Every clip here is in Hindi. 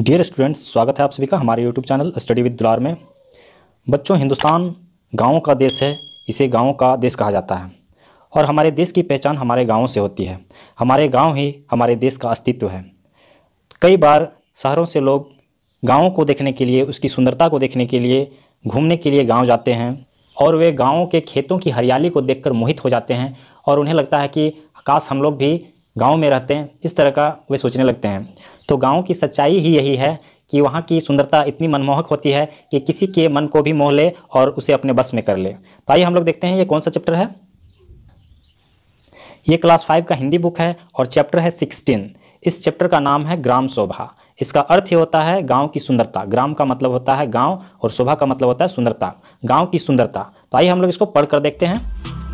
डियर स्टूडेंट्स स्वागत है आप सभी का हमारे यूट्यूब चैनल स्टडी विद दुलार में बच्चों हिंदुस्तान गाँव का देश है इसे गाँव का देश कहा जाता है और हमारे देश की पहचान हमारे गाँव से होती है हमारे गाँव ही हमारे देश का अस्तित्व है कई बार शहरों से लोग गाँव को देखने के लिए उसकी सुंदरता को देखने के लिए घूमने के लिए गाँव जाते हैं और वे गाँव के खेतों की हरियाली को देखकर मोहित हो जाते हैं और उन्हें लगता है कि काश हम लोग भी गाँव में रहते हैं इस तरह का वे सोचने लगते हैं तो गाँव की सच्चाई ही यही है कि वहाँ की सुंदरता इतनी मनमोहक होती है कि किसी के मन को भी मोह ले और उसे अपने बस में कर ले तो आइए हम लोग देखते हैं ये कौन सा चैप्टर है ये क्लास फाइव का हिंदी बुक है और चैप्टर है सिक्सटीन इस चैप्टर का नाम है ग्राम शोभा इसका अर्थ ये होता है गांव की सुंदरता ग्राम का मतलब होता है गांव और शोभा का मतलब होता है सुंदरता गांव की सुंदरता तो आइए हम लोग इसको पढ़ कर देखते हैं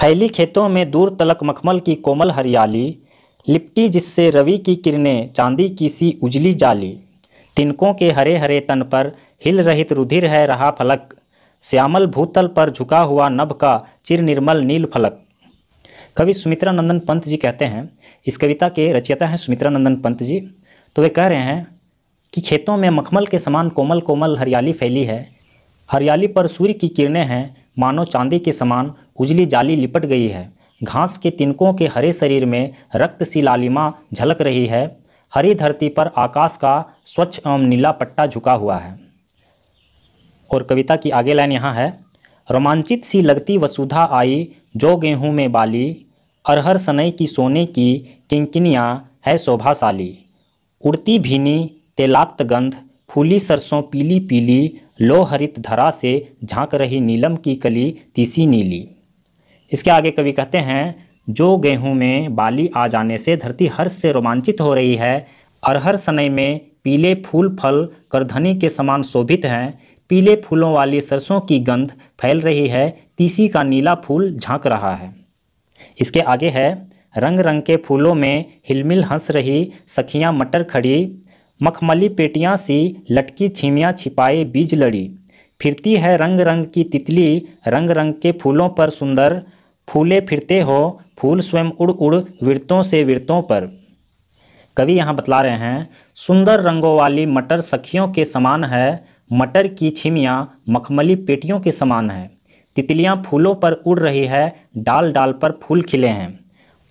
फैली खेतों में दूर तलक मखमल की कोमल हरियाली लिपटी जिससे रवि की किरणें चांदी की सी उजली जाली तिनकों के हरे हरे तन पर हिल रहित रुधिर है रहा फलक श्यामल भूतल पर झुका हुआ नभ का चिर निर्मल नील फलक कवि सुमित्रा नंदन पंत जी कहते हैं इस कविता के रचयिता हैं सुमित्रा नंदन पंत जी तो वे कह रहे हैं कि खेतों में मखमल के समान कोमल कोमल हरियाली फैली है हरियाली पर सूर्य की किरणें हैं मानो चांदी के समान उजली जाली लिपट गई है घास के तिनकों के हरे शरीर में रक्त शिलालिमा झलक रही है हरी धरती पर आकाश का स्वच्छ एवं नीला पट्टा झुका हुआ है और कविता की आगे लाइन यहाँ है रोमांचित सी लगती वसुधा आई जो गेहूँ में बाली अरहर सनई की सोने की किंकिनियाँ है शोभाशाली उड़ती भीनी तेलाक्त गंध फूली सरसों पीली पीली लोहरित धरा से झांक रही नीलम की कली तीसी नीली इसके आगे कवि कहते हैं जो गेहूं में बाली आ जाने से धरती हर्ष से रोमांचित हो रही है अरहर सनई में पीले फूल फल करधनी के समान शोभित हैं पीले फूलों वाली सरसों की गंध फैल रही है तीसी का नीला फूल झांक रहा है इसके आगे है रंग रंग के फूलों में हिलमिल हंस रही सखियां मटर खड़ी मखमली पेटियां सी लटकी छीमियां छिपाए बीज लड़ी फिरती है रंग रंग की तितली रंग रंग के फूलों पर सुंदर फूले फिरते हो फूल स्वयं उड़ उड़ विरतों से विरतों पर कवि यहाँ बतला रहे हैं सुंदर रंगों वाली मटर सखियों के समान है मटर की छिमियाँ मखमली पेटियों के समान है तितलियाँ फूलों पर उड़ रही है डाल डाल पर फूल खिले हैं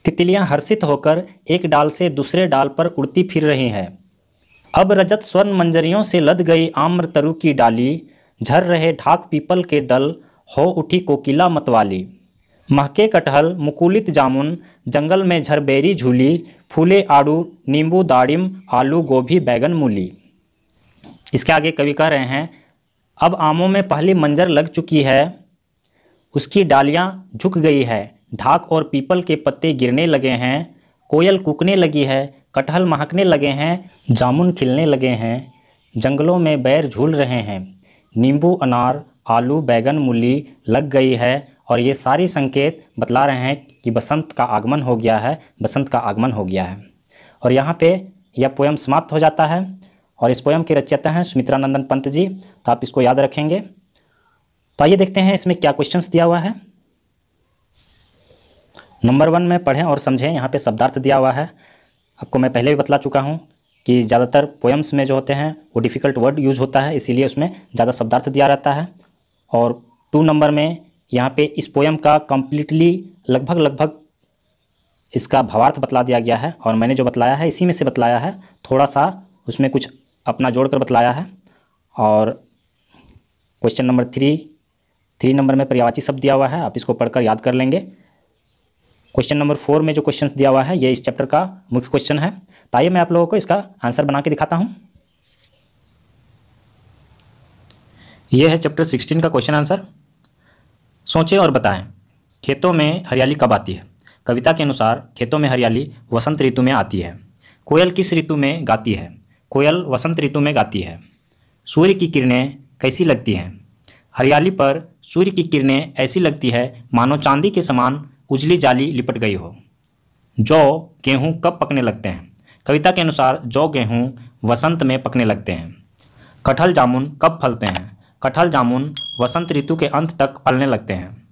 तितलियाँ हर्षित होकर एक डाल से दूसरे डाल पर उड़ती फिर रही हैं अब रजत स्वर्ण मंजरियों से लद गई आम्र तरु की डाली झर रहे ढाक पीपल के दल हो उठी कोकिला मतवाली महके कटहल मुकुलित जामुन जंगल में झरबेरी झूली फूले आड़ू नींबू दाड़िम आलू गोभी बैगन मूली इसके आगे कवि कह रहे हैं अब आमों में पहली मंजर लग चुकी है उसकी डालियाँ झुक गई है ढाक और पीपल के पत्ते गिरने लगे हैं कोयल कुकने लगी है कटहल महकने लगे हैं जामुन खिलने लगे हैं जंगलों में बैर झूल रहे हैं नींबू अनार आलू बैगन मूली लग गई है और ये सारी संकेत बतला रहे हैं कि बसंत का आगमन हो गया है बसंत का आगमन हो गया है और यहाँ पे यह पोयम समाप्त हो जाता है और इस पोयम के रचयिता हैं नंदन पंत जी तो आप इसको याद रखेंगे तो आइए देखते हैं इसमें क्या क्वेश्चंस दिया हुआ है नंबर वन में पढ़ें और समझें यहाँ पे शब्दार्थ दिया हुआ है आपको मैं पहले भी बतला चुका हूँ कि ज़्यादातर पोएम्स में जो होते हैं वो डिफ़िकल्ट वर्ड यूज होता है इसीलिए उसमें ज़्यादा शब्दार्थ दिया रहता है और टू नंबर में यहाँ पे इस पोयम का कम्प्लीटली लगभग लगभग इसका भावार्थ बतला दिया गया है और मैंने जो बतलाया है इसी में से बतलाया है थोड़ा सा उसमें कुछ अपना जोड़कर बतलाया है और question number three three number में पर्यावाची शब्द दिया हुआ है आप इसको पढ़कर याद कर लेंगे क्वेश्चन नंबर फोर में जो क्वेश्चन दिया हुआ है ये इस चैप्टर का मुख्य क्वेश्चन है तो आइए मैं आप लोगों को इसका आंसर बना के दिखाता हूँ यह है चैप्टर सिक्सटीन का क्वेश्चन आंसर सोचें और बताएं खेतों में हरियाली कब आती है कविता के अनुसार खेतों में हरियाली वसंत ऋतु में आती है कोयल किस ऋतु में गाती है कोयल वसंत ऋतु में गाती है सूर्य की किरणें कैसी लगती हैं हरियाली पर सूर्य की किरणें ऐसी लगती है मानो चांदी के समान उजली जाली लिपट गई हो जौ गेहूँ कब पकने लगते हैं कविता के अनुसार जौ गेहूँ वसंत में पकने लगते हैं कटहल जामुन कब फलते हैं कटहल जामुन वसंत ऋतु के अंत तक पलने लगते हैं